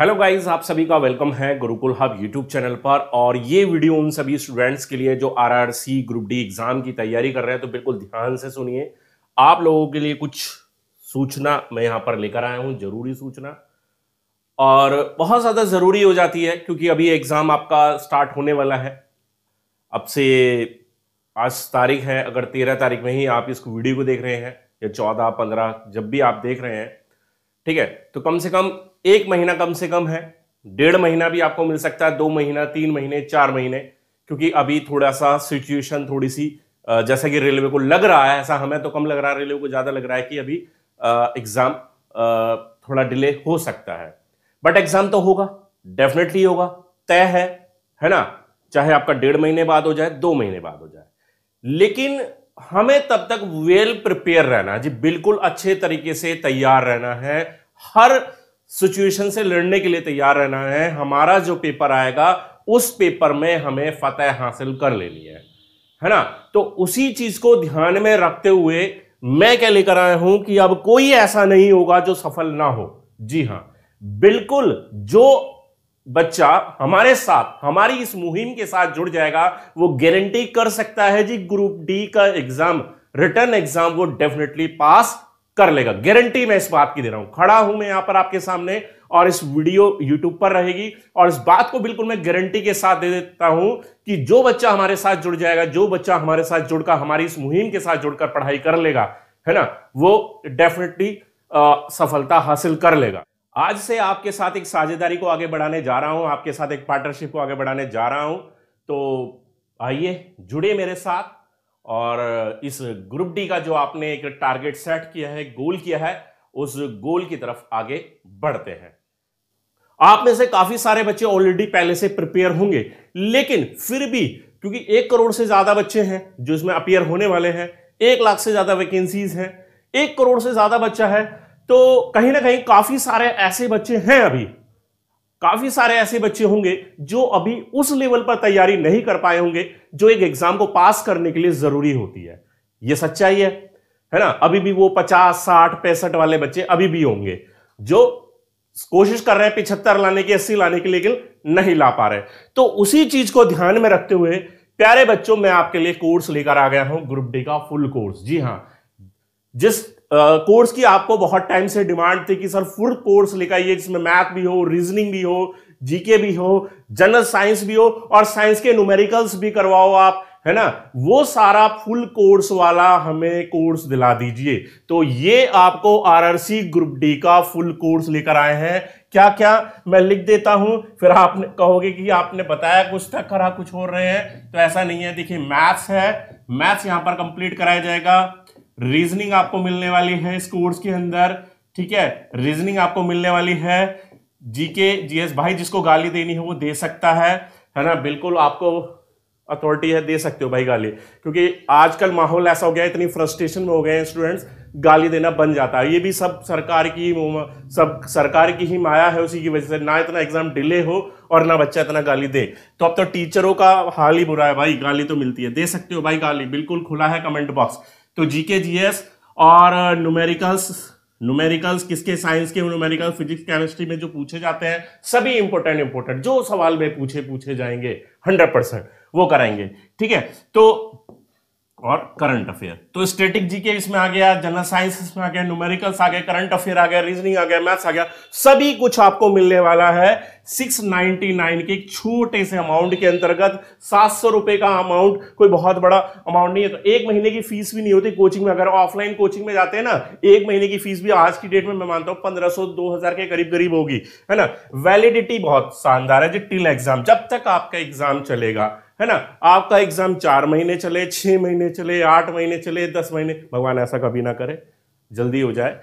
hello guys आप सभी का वेलकम है गुरुकुल हब यूट्यूब चैनल पर और ये वीडियो उन सभी स्टूडेंट्स के लिए जो आरआरसी ग्रुप डी एग्जाम की तैयारी कर रहे हैं तो बिल्कुल ध्यान से सुनिए आप लोगों के लिए कुछ सूचना मैं यहाँ पर लेकर आया हूँ जरूरी सूचना और बहुत ज़्यादा ज़रूरी हो जाती है क्योंकि अभी एग्ज़ाम आपका स्टार्ट होने वाला है अब से आज तारीख है अगर तेरह तारीख में ही आप इस वीडियो को देख रहे हैं या चौदह पंद्रह जब भी आप देख रहे हैं ठीक है तो कम से कम एक महीना कम से कम है डेढ़ महीना भी आपको मिल सकता है दो महीना तीन महीने चार महीने क्योंकि अभी थोड़ा सा सिचुएशन थोड़ी सी जैसे कि रेलवे को लग रहा है ऐसा हमें तो कम लग रहा है रेलवे को ज़्यादा लग रहा है कि अभी एग्ज़ाम थोड़ा डिले हो सकता है बट एग्ज़ाम तो होगा डेफिनेटली होगा तय है है ना चाहे आपका डेढ़ महीने बाद हो जाए दो महीने बाद हो जाए लेकिन हमें तब तक वेल प्रिपेयर रहना जी बिल्कुल अच्छे तरीके से तैयार रहना है हर सिचुएशन से लड़ने के लिए तैयार रहना है हमारा जो पेपर आएगा उस पेपर में हमें फतेह हासिल कर लेनी है है ना तो उसी चीज को ध्यान में रखते हुए मैं क्या लेकर आया हूं कि अब कोई ऐसा नहीं होगा जो सफल ना हो जी हां बिल्कुल जो बच्चा हमारे साथ हमारी इस मुहिम के साथ जुड़ जाएगा वो गारंटी कर सकता है जी ग्रुप डी का एग्जाम रिटर्न एग्जाम वो डेफिनेटली पास कर लेगा गारंटी मैं इस बात की दे रहा हूं खड़ा हूं मैं यहां पर आपके सामने और इस वीडियो यूट्यूब पर रहेगी और इस बात को बिल्कुल मैं गारंटी के साथ दे देता हूं कि जो बच्चा हमारे साथ जुड़ जाएगा जो बच्चा हमारे साथ जुड़कर हमारी इस मुहिम के साथ जुड़कर पढ़ाई कर लेगा है ना वो डेफिनेटली सफलता हासिल कर लेगा आज से आपके साथ एक साझेदारी को आगे बढ़ाने जा रहा हूं आपके साथ एक पार्टनरशिप को आगे बढ़ाने जा रहा हूं तो आइए जुड़े मेरे साथ और इस ग्रुप डी का जो आपने एक टारगेट सेट किया है गोल किया है उस गोल की तरफ आगे बढ़ते हैं आप में से काफी सारे बच्चे ऑलरेडी पहले से प्रिपेयर होंगे लेकिन फिर भी क्योंकि एक करोड़ से ज्यादा बच्चे हैं जो इसमें अपियर होने वाले हैं एक लाख से ज्यादा वैकेंसीज हैं एक करोड़ से ज्यादा बच्चा है तो कहीं ना कहीं काफी सारे ऐसे बच्चे हैं अभी काफी सारे ऐसे बच्चे होंगे जो अभी उस लेवल पर तैयारी नहीं कर पाए होंगे जो एक एग्जाम को पास करने के लिए जरूरी होती है यह सच्चाई है है ना अभी भी वो पचास साठ पैंसठ वाले बच्चे अभी भी होंगे जो कोशिश कर रहे हैं पिछहत्तर लाने की अस्सी लाने की लेकिन नहीं ला पा रहे तो उसी चीज को ध्यान में रखते हुए प्यारे बच्चों मैं आपके लिए कोर्स लेकर आ गया हूं ग्रुप डी का फुल कोर्स जी हाँ जिस कोर्स की आपको बहुत टाइम से डिमांड थी कि सर फुल कोर्स लिखाइए जिसमें मैथ भी हो रीजनिंग भी हो जीके भी हो जनरल साइंस भी हो और साइंस के न्यूमेरिकल्स भी करवाओ आप है ना वो सारा फुल कोर्स वाला हमें कोर्स दिला दीजिए तो ये आपको आरआरसी ग्रुप डी का फुल कोर्स लेकर आए हैं क्या क्या मैं लिख देता हूं फिर आपने कहोगे कि आपने बताया कुछ तक करा कुछ हो रहे हैं तो ऐसा नहीं है देखिए मैथ्स है मैथ्स यहां पर कंप्लीट कराया जाएगा रीजनिंग आपको मिलने वाली है इस कोर्स के अंदर ठीक है रीजनिंग आपको मिलने वाली है जीके जीएस भाई जिसको गाली देनी है वो दे सकता है है ना बिल्कुल आपको अथॉरिटी है दे सकते हो भाई गाली क्योंकि आजकल माहौल ऐसा हो गया इतनी फ्रस्ट्रेशन में हो गए हैं स्टूडेंट्स गाली देना बन जाता है ये भी सब सरकार की सब सरकार की ही माया है उसी की वजह से ना इतना एग्जाम डिले हो और ना बच्चा इतना गाली दे तो अब तो टीचरों का हाल ही बुरा है भाई गाली तो मिलती है दे सकते हो भाई गाली बिल्कुल खुला है कमेंट बॉक्स तो जीके जीएस और न्यूमेरिकल्स uh, न्यूमेरिकल्स किसके साइंस के न्यूमेरिकल फिजिक्स केमिस्ट्री में जो पूछे जाते हैं सभी इंपोर्टेंट इंपोर्टेंट जो सवाल में पूछे पूछे जाएंगे हंड्रेड परसेंट वो कराएंगे ठीक है तो और करंट अफेयर तो स्टेटिक जीके इसमें आ गया जनरल साइंस इसमें आ गया न्यूमेरिकल्स आ गया करंट अफेयर आ गया रीजनिंग आ गया मैथ्स आ गया सभी कुछ आपको मिलने वाला है 699 के छोटे से अमाउंट के अंतर्गत सात सौ रुपए का अमाउंट कोई बहुत बड़ा अमाउंट नहीं है तो एक महीने की फीस भी नहीं होती कोचिंग में अगर ऑफलाइन कोचिंग में जाते हैं ना एक महीने की फीस भी आज की डेट में मैं मानता हूं पंद्रह सौ दो हजार के करीब करीब होगी है ना वैलिडिटी बहुत शानदार है जी टिल एग्जाम जब तक आपका एग्जाम चलेगा है ना आपका एग्जाम चार महीने चले छह महीने चले आठ महीने चले दस महीने भगवान ऐसा कभी ना करे जल्दी हो जाए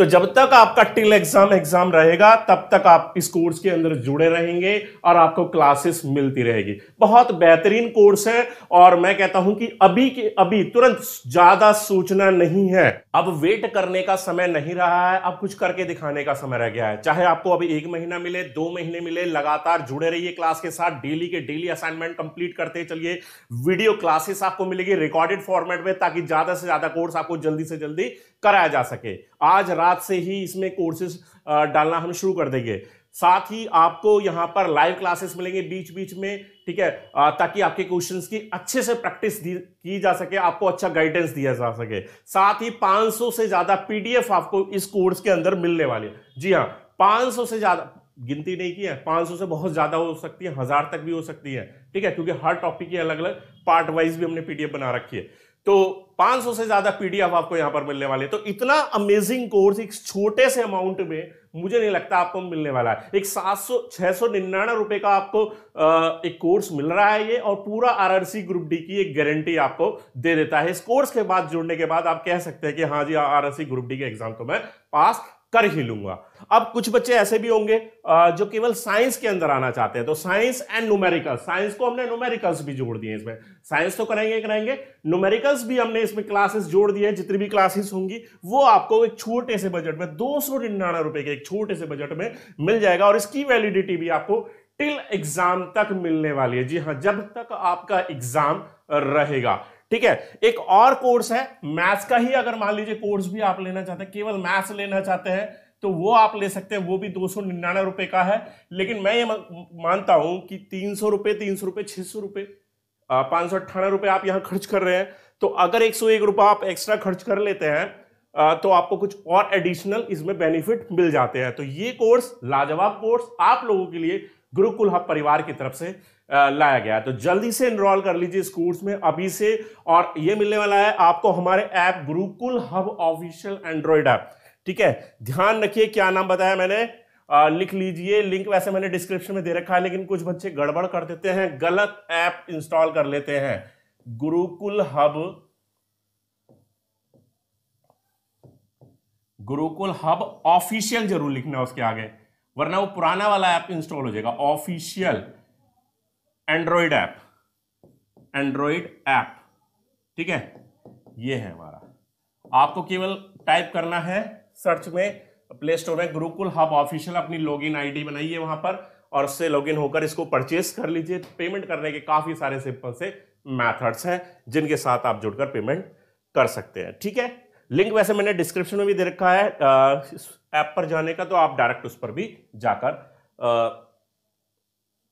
तो जब तक आपका टिल एग्जाम एग्जाम रहेगा तब तक आप इस कोर्स के अंदर जुड़े रहेंगे और आपको क्लासेस मिलती रहेगी बहुत बेहतरीन कोर्स है और मैं कहता हूं कि अभी के अभी तुरंत ज्यादा सूचना नहीं है अब वेट करने का समय नहीं रहा है अब कुछ करके दिखाने का समय रह गया है चाहे आपको अभी एक महीना मिले दो महीने मिले लगातार जुड़े रहिए क्लास के साथ डेली के डेली असाइनमेंट कंप्लीट करते चलिए वीडियो क्लासेस आपको मिलेगी रिकॉर्डेड फॉर्मेट में ताकि ज्यादा से ज्यादा कोर्स आपको जल्दी से जल्दी कराया जा सके आज रात से ही इसमें कोर्सेज डालना हम शुरू कर देंगे साथ ही आपको यहाँ पर लाइव क्लासेस मिलेंगे बीच बीच में ठीक है ताकि आपके क्वेश्चंस की अच्छे से प्रैक्टिस की जा सके आपको अच्छा गाइडेंस दिया जा सके साथ ही 500 से ज़्यादा पीडीएफ आपको इस कोर्स के अंदर मिलने वाली है जी हाँ 500 से ज़्यादा गिनती नहीं की है 500 से बहुत ज़्यादा हो सकती है हज़ार तक भी हो सकती है ठीक है क्योंकि हर टॉपिक की अलग अलग पार्ट वाइज भी हमने पीडीएफ बना रखी है तो 500 से ज्यादा पीडीएफ आपको यहां पर मिलने वाले तो इतना अमेजिंग कोर्स एक छोटे से अमाउंट में मुझे नहीं लगता आपको मिलने वाला है एक सात सौ छह सौ निन्यानवे रुपए का आपको एक कोर्स मिल रहा है ये और पूरा आरआरसी ग्रुप डी की एक गारंटी आपको दे देता है इस कोर्स के बाद जुड़ने के बाद आप कह सकते हैं कि हाँ जी आरआरसी ग्रुप डी के एग्जाम तो मैं पास कर ही लूंगा अब कुछ बच्चे ऐसे भी होंगे जो केवल साइंस के अंदर आना चाहते हैं तो साइंस एंड न्यूमेरिकल साइंस को हमने न्यूमेरिकल्स भी जोड़ दिए इसमें साइंस तो कराएंगे कराएंगे न्यूमेरिकल्स भी हमने इसमें क्लासेस जोड़ दिए जितनी भी क्लासेस होंगी वो आपको एक छोटे से बजट में दो सौ रुपए के एक छोटे से बजट में मिल जाएगा और इसकी वैलिडिटी भी आपको टिल एग्जाम तक मिलने वाली है जी हाँ जब तक आपका एग्जाम रहेगा ठीक है एक और कोर्स है मैथ्स का ही अगर मान लीजिए कोर्स भी आप लेना चाहते हैं केवल मैथ्स लेना चाहते हैं तो वो आप ले सकते हैं वो भी दो सौ निन्यानवे का है लेकिन मैं ये मानता हूं कि तीन सौ रुपये तीन सौ रुपये छह सौ रुपये पाँच सौ अट्ठानवे रुपये आप यहाँ खर्च कर रहे हैं तो अगर एक सौ एक रुपये आप एक्स्ट्रा खर्च कर लेते हैं तो आपको कुछ और एडिशनल इसमें बेनिफिट मिल जाते हैं तो ये कोर्स लाजवाब कोर्स आप लोगों के लिए गुरुकुल हब परिवार की तरफ से लाया गया है तो जल्दी से इनरोल कर लीजिए इस कोर्स में अभी से और ये मिलने वाला है आपको हमारे app Gurukul hub official Android app ठीक है ध्यान रखिए क्या नाम बताया मैंने आ, लिख लीजिए लिंक वैसे मैंने डिस्क्रिप्शन में दे रखा है लेकिन कुछ बच्चे गड़बड़ कर देते हैं गलत ऐप इंस्टॉल कर लेते हैं Gurukul hub Gurukul hub official जरूर लिखना उसके आगे वरना वो पुराना वाला ऐप इंस्टॉल हो जाएगा official Android app Android app ठीक है ये है हमारा आपको केवल टाइप करना है सर्च में प्ले स्टोर में गुरुकुल हब ऑफिशियल अपनी लॉगिन आईडी बनाइए वहां पर और उससे लॉगिन होकर इसको परचेस कर लीजिए पेमेंट करने के काफ़ी सारे सिंपल से मैथड्स हैं जिनके साथ आप जुड़कर पेमेंट कर सकते हैं ठीक है लिंक वैसे मैंने डिस्क्रिप्शन में भी दे रखा है ऐप पर जाने का तो आप डायरेक्ट उस पर भी जाकर आ,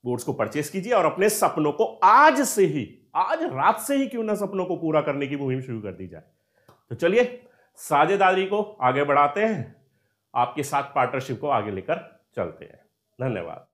बोर्ड्स को परचेस कीजिए और अपने सपनों को आज से ही आज रात से ही क्यों ना सपनों को पूरा करने की मुहिम शुरू कर दी जाए तो चलिए साझेदारी को आगे बढ़ाते हैं आपके साथ पार्टनरशिप को आगे लेकर चलते हैं धन्यवाद